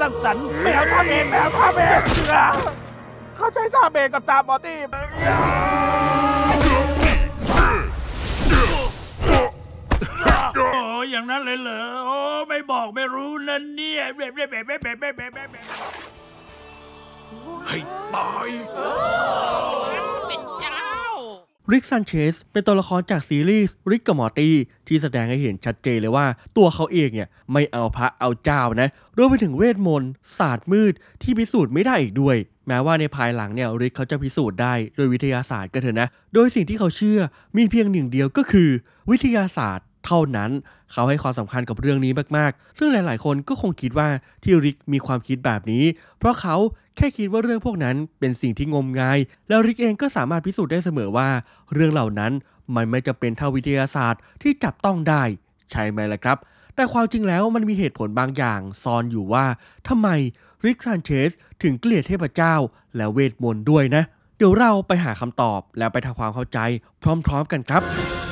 สร้างสรรค์แมวท่าเบนแมวท่าเบนเข้าใจท่าเบนกับตาบอตี้ โอ้อย่างนั้นเลยเหรอ โอ้ไม่บอกไม่รู้นั่นเนี่ยเบบเบบเบบเบบเบบเบบเห้ตายริกซันเชสเป็นตัวละครจากซีรีส์ริกกับมอร์ตี้ที่แสดงให้เห็นชัดเจนเลยว่า ตัวเขาเองเนี่ยไม่เอาพระเอาเจ้านะรวมไปถึงเวทมนต์ ศาสตร์มืด ที่พิสูจน์ไม่ได้อีกด้วย แม้ว่าในภายหลังเนี่ยริกเขาจะพิสูจน์ได้โดยวิทยาศาสตร์ก็เถอะนะ โดยสิ่งที่เขาเชื่อมีเพียงหนึ่งเดียวก็คือ วิทยาศาสตร์เท่านั้นเขาให้ความสำคัญกับเรื่องนี้มาก ๆ ซึ่งหลายๆ คนก็คงคิดว่าที่ริกมีความคิดแบบนี้ เพราะเขาแค่คิดว่าเรื่องพวกนั้นเป็นสิ่งที่งมงาย แล้วริกเองก็สามารถพิสูจน์ได้เสมอว่า เรื่องเหล่านั้น มันไม่จะเป็นเทาวิทยาศาสตร์ที่จับต้องได้ ใช่ไหมล่ะครับ แต่ความจริงแล้วมันมีเหตุผลบางอย่างซ่อนอยู่ว่าทำไมริกซานเชสถึงเกลียดเทพเจ้าและเวทมนต์ด้วยนะเดี๋ยวเราไปหาคำตอบแล้วไปทำความเข้าใจพร้อมๆ กันครับ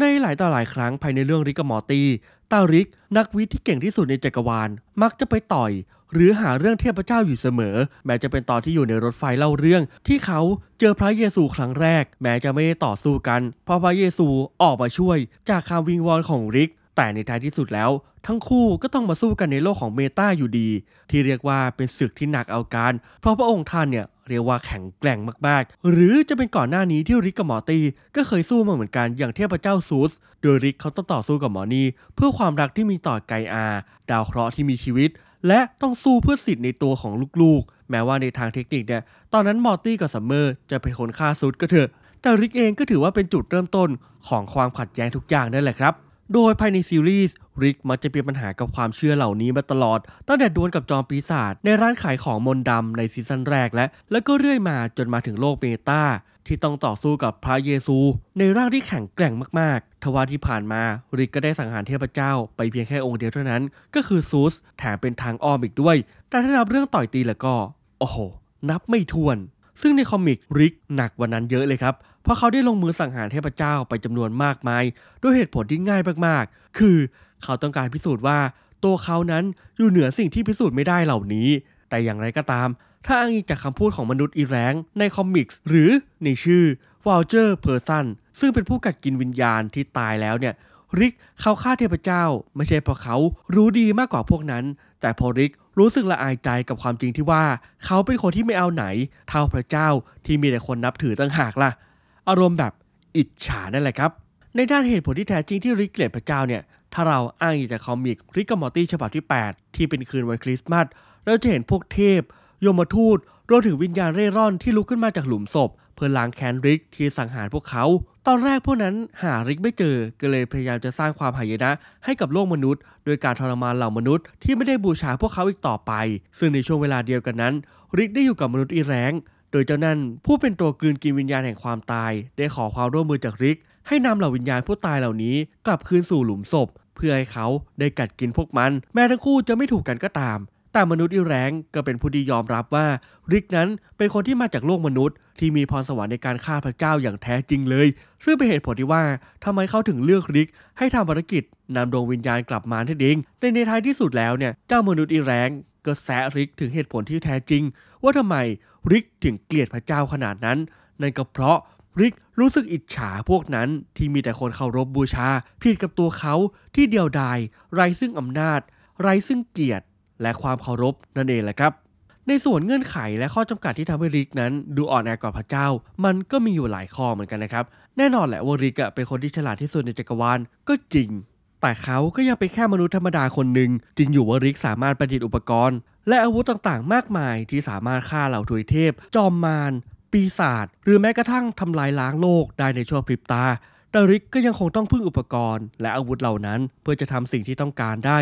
ในหลายต่อหลายครั้งภายในเรื่องริกกับมอตี้ตาริก นักวิทย์ที่เก่งที่สุดในจักรวาล มักจะไปต่อย หรือหาเรื่องเทพเจ้าอยู่เสมอ แม้จะเป็นตอนที่อยู่ในรถไฟเล่าเรื่อง ที่เขาเจอพระเยซูครั้งแรก แม้จะไม่ได้ต่อสู้กัน เพราะพระเยซูออกมาช่วย จากคำวิงวอนของริกแต่ในท้ายที่สุดแล้ว ทั้งคู่ก็ต้องมาสู้กันในโลกของเมตาอยู่ดี ที่เรียกว่าเป็นศึกที่หนักเอาการ เพราะพระองค์ท่านเนี่ยเรียกว่าแข็งแกร่งมากๆหรือจะเป็นก่อนหน้านี้ที่ริกกับหมอตีก็เคยสู้มาเหมือนกันอย่างเทพเจ้าซูส โดยริกเขาต้องต่อสู้กับหมอนีเพื่อความรักที่มีต่อไกอา ดาวเคราะห์ที่มีชีวิต และต้องสู้เพื่อสิทธิ์ในตัวของลูกๆ แม้ว่าในทางเทคนิคเนี่ยตอนนั้นมอตี้กับซัมเมอร์จะเป็นคนฆ่าซูสก็เถอะแต่ริกเองก็ถือว่าเป็นจุดเริ่มต้นของความขัดแย้งทุกอย่างนั่นแหละครับโดยภายในซีรีส์ริกมักจะมีปัญหากับความเชื่อเหล่านี้มาตลอด ตั้งแต่ดวลกับจอมปีศาจในร้านขายของมนต์ดำในซีซั่นแรกและแล้วก็เรื่อยมาจนมาถึงโลกเมตาที่ต้องต่อสู้กับพระเยซู ในร่างที่แข็งแกร่งมากๆ ทว่าที่ผ่านมา ริกก็ได้สังหารเทพเจ้าไปเพียงแค่องค์เดียวเท่านั้น ก็คือซูสแถมเป็นทางอ้อมอีกด้วย แต่ถ้านับเรื่องต่อยตีแล้วก็โอ้โหนับไม่ถ้วนซึ่งในคอมิกริกหนักกว่านั้นเยอะเลยครับ เพราะเขาได้ลงมือสังหารเทพเจ้าไปจำนวนมากมาย ด้วยเหตุผลที่ง่ายมาก ๆ คือ เขาต้องการพิสูจน์ว่า ตัวเขานั้นอยู่เหนือสิ่งที่พิสูจน์ไม่ได้เหล่านี้ แต่อย่างไรก็ตาม ถ้าอ้างอิงจากคำพูดของมนุษย์อีแรงในคอมิกส์หรือในชื่อวอลเจอร์เพอร์ซันซึ่งเป็นผู้กัดกินวิญญาณที่ตายแล้วเนี่ยริกเขาฆ่าเทพเจ้าไม่ใช่เพราะเขารู้ดีมากกว่าพวกนั้นแต่พอริกรู้สึกละอายใจกับความจริงที่ว่า เขาเป็นคนที่ไม่เอาไหนเท่าพระเจ้าที่มีแต่คนนับถือตั้งหากล่ะ อารมณ์แบบอิจฉานั่นแหละครับ ในด้านเหตุผลที่แท้จริงที่ริกเกลียดพระเจ้าเนี่ย ถ้าเราอ้างอิงจากคอมิกริกกับมอร์ตี้ฉบับที่ 8 ที่เป็นคืนวันคริสต์มาสเราจะเห็นพวกเทพโยมทูตรวมถึงวิญญาณเร่ร่อนที่ลุกขึ้นมาจากหลุมศพพื่อล้างแค้นริกที่สังหารพวกเขา ตอนแรกพวกนั้นหาริกไม่เจอ ก็เลยพยายามจะสร้างความหายนะให้กับโลกมนุษย์ โดยการทรมานเหล่ามนุษย์ ที่ไม่ได้บูชาพวกเขาอีกต่อไป ซึ่งในช่วงเวลาเดียวกันนั้น ริกได้อยู่กับมนุษย์อีแรงโดยเจ้านั่นผู้เป็นตัวกลืนกินวิญญาณแห่งความตาย ได้ขอความร่วมมือจากริกให้นำเหล่าวิญญาณผู้ตายเหล่านี้ กลับคืนสู่หลุมศพ เพื่อให้เขาได้กัดกินพวกมัน แม้ทั้งคู่จะไม่ถูกกันก็ตามแต่มนุษย์อิแรงก็เป็นผู้ที่ยอมรับว่า ริกนั้นเป็นคนที่มาจากโลกมนุษย์ ที่มีพรสวรรค์ในการฆ่าพระเจ้าอย่างแท้จริงเลยซึ่งเป็นเหตุผลที่ว่า ทำไมเขาถึงเลือกริกให้ทำภารกิจนำดวงวิญญาณกลับมาได้ดิงในในท้ายที่สุดแล้วเนี่ยเจ้ามนุษย์อิแรงก็แซริกถึงเหตุผลที่แท้จริงว่าทำไมริกถึงเกลียดพระเจ้าขนาดนั้นนั่นก็เพราะ ริกรู้สึกอิจฉาพวกนั้น ที่มีแต่คนเคารพบบูชาผิดกับตัวเขาที่เดียวดายไร้ซึ่งอำนาจ ไร้ซึ่งเกียรติและความเคารพนั่นเองแหละครับ ในส่วนเงื่อนไขและข้อจำกัดที่ทำให้ริกนั้น ดูอ่อนแอกว่าพระเจ้า มันก็มีอยู่หลายข้อเหมือนกันนะครับ แน่นอนแหละว่าริกเป็นคนที่ฉลาดที่สุดในจักรวาลก็จริง แต่เขาก็ยังเป็นแค่มนุษย์ธรรมดาคนหนึ่งจริงอยู่ว่าริกสามารถประดิษฐ์อุปกรณ์ และอาวุธต่างๆ มากมายที่สามารถฆ่าเหล่าทวยเทพ จอมมารปีศาจหรือแม้กระทั่งทำลายล้างโลกได้ในชั่วพริบตาแต่ริกก็ยังคงต้องพึ่งอุปกรณ์ และอาวุธเหล่านั้น เพื่อจะทำสิ่งที่ต้องการได้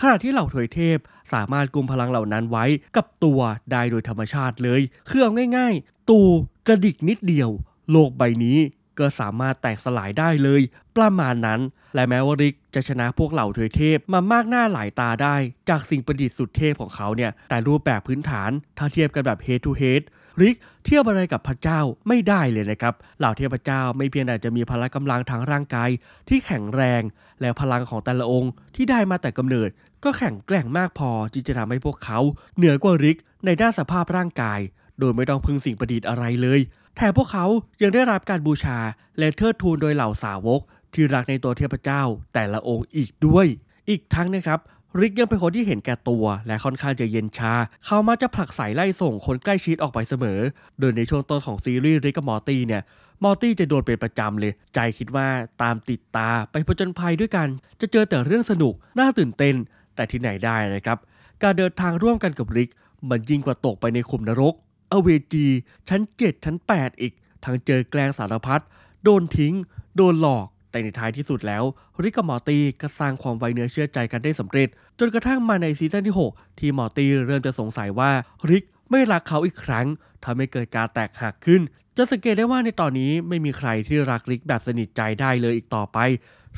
ขณะที่เหล่าถวยเทพสามารถกุมพลังเหล่านั้นไว้ กับตัวได้โดยธรรมชาติเลย เครื่องง่ายๆ ตูกระดิกนิดเดียวโลกใบนี้ก็สามารถแตกสลายได้เลยประมาณนั้น และแม้ว่าริกจะชนะพวกเหล่าเทยเทพมามากหน้าหลายตาได้ จากสิ่งประดิษฐ์สุดเทพของเขาเนี่ย แต่รูปแบบพื้นฐาน ถ้าเทียบกันแบบ head to head ริกเทียบอะไรกับพระเจ้าไม่ได้เลยนะครับ เหล่าเทพเจ้าไม่เพียงแต่จะมีพลังกำลังทางร่างกาย ที่แข็งแรงและพลังของแต่ละองค์ที่ได้มาแต่กำเนิด ก็แข็งแกร่งมากพอที่จะทำให้พวกเขาเหนือกว่าริกในด้านสภาพร่างกายโดยไม่ต้องพึ่งสิ่งประดิษฐ์อะไรเลย แถมพวกเขายังได้รับการบูชาและเทิดทูนโดยเหล่าสาวก ที่รักในตัวเทพเจ้า แต่ละองค์อีกด้วย อีกทั้งนะครับริกยังเป็นคนที่เห็นแก่ตัว และค่อนข้างจะเย็นชา เขามาจะผลักส่ไล่ส่งคนใกล้ชิดออกไปเสมอ โดยในช่วงต้นของซีรีส์ริกกับมอร์ตี้เนี่ยมอร์ตี้จะโดนเป็นประจำเลยใจคิดว่าตามติดตาไปผจญภัยด้วยกัน จะเจอแต่เรื่องสนุกน่าตื่นเต้น แต่ที่ไหนได้นะครับการเดินทางร่วมกันกับริก มันยิ่งกว่าตกไปในขุมนรกอเวจีชั้นเจ็ดชั้น 8 อีกทั้งเจอแกลงสารพัดโดนทิ้ง โดนหลอก แต่ในท้ายที่สุดแล้ว ริกกับมอตีก็สร้างความไวเนื้อเชื่อใจกันได้สำเร็จ จนกระทั่งมาในซีซั่นที่ 6 ที่มอตีเริ่มจะสงสัยว่าริกไม่รักเขาอีกครั้ง ทำให้เกิดการแตกหักขึ้น จะสังเกตได้ว่าในตอนนี้ไม่มีใครที่รักริกแบบสนิทใจได้เลยอีกต่อไป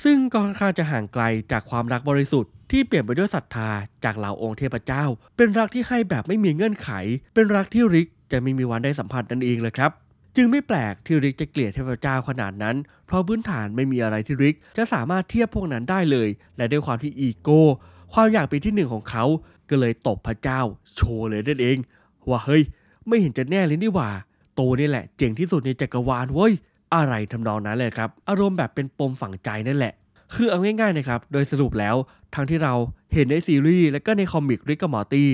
ซึ่งก็ค่อนข้างจะห่างไกลจากความรักบริสุทธิ์ที่เปลี่ยนไปด้วยศรัทธาจากเหล่าองค์เทพเจ้า เป็นรักที่ให้แบบไม่มีเงื่อนไข เป็นรักที่ริกจะไม่มีวันได้สัมผัสนั่นเองเลยครับ จึงไม่แปลกที่ริกจะเกลียดเทพเจ้าขนาดนั้น เพราะพื้นฐานไม่มีอะไรที่ริกจะสามารถเทียบพวกนั้นได้เลย และด้วยความที่อีโก้ความอยากเป็นที่หนึ่งของเขาก็เลยตบพระเจ้า โชว์เลยนั่นเองว่าเฮ้ยไม่เห็นจะแน่เลยนี่หว่าโตนี่แหละ เจ๋งที่สุดในจักรวาลเว้ยอะไรทำนองนั้นเลยครับ อารมณ์แบบเป็นปมฝังใจนั่นแหละคือเอาง่ายๆนะครับ โดยสรุปแล้ว ทั้งที่เราเห็นในซีรีส์และก็ในคอมิกริกกับมอร์ตี้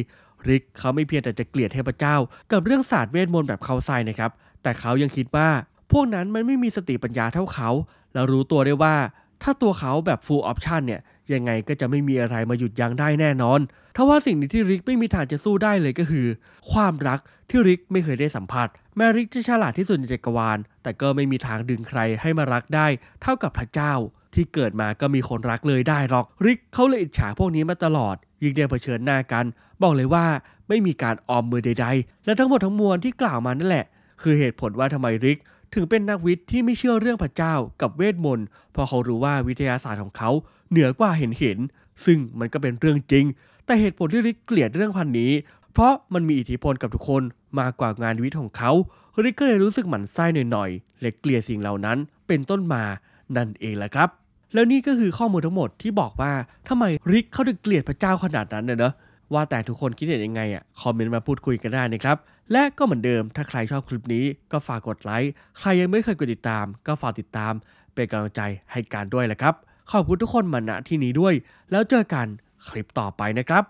ริกเขาไม่เพียงแต่จะเกลียดเทพเจ้า กับเรื่องศาสตร์เวทมนต์แบบเขาไซนะครับ แต่เขายังคิดว่า พวกนั้นมันไม่มีสติปัญญาเท่าเขาแล้วรู้ตัวได้ว่า ถ้าตัวเขาแบบฟูลออปชันเนี่ย ยังไงก็จะไม่มีอะไรมาหยุดยั้งได้แน่นอนทว่าสิ่งนี้ที่ริกไม่มีทางจะสู้ได้เลยก็คือ ความรักที่ริกไม่เคยได้สัมผัสแม่ริกจะฉลาดที่สุดในจักรวาล แต่ก็ไม่มีทางดึงใครให้มารักได้ เท่ากับพระเจ้าที่เกิดมาก็มีคนรักเลยได้หรอกริกเขาเลยอิจฉาพวกนี้มาตลอด ยิ่งได้เผชิญหน้ากัน บอกเลยว่าไม่มีการออมมือใด ๆ และทั้งหมดทั้งมวลที่กล่าวมานั่นแหละ คือเหตุผลว่าทำไมริกถึงเป็นนักวิทย์ที่ไม่เชื่อเรื่องพระเจ้ากับเวทมนต์ เพราะเขารู้ว่าวิทยาศาสตร์ของเขา เหนือกว่าเห็นเห็น ซึ่งมันก็เป็นเรื่องจริง แต่เหตุผลที่ริกเกลียดเรื่องพันนี้ เพราะมันมีอิทธิพลกับทุกคนมากกว่างานวิทย์ของเขา ริกก็เลยรู้สึกหมันไส้หน่อยๆและเกลียดสิ่งเหล่านั้นเป็นต้นมานั่นเองแหละครับแล้วนี่ก็คือข้อมูลทั้งหมดที่บอกว่า ทำไมริกเขาถึงเกลียดพระเจ้าขนาดนั้นเนอะว่าแต่ทุกคนคิดเห็นยังไงอ่ะคอมเมนต์มาพูดคุยกันได้นะครับและก็เหมือนเดิมถ้าใครชอบคลิปนี้ก็ฝากกดไลค์ใครยังไม่เคยกดติดตาม ก็ฝากติดตามเป็นกำลังใจให้การด้วยแหละครับขอบคุณทุกคนมาณที่นี้ด้วย แล้วเจอกัน คลิปต่อไปนะครับ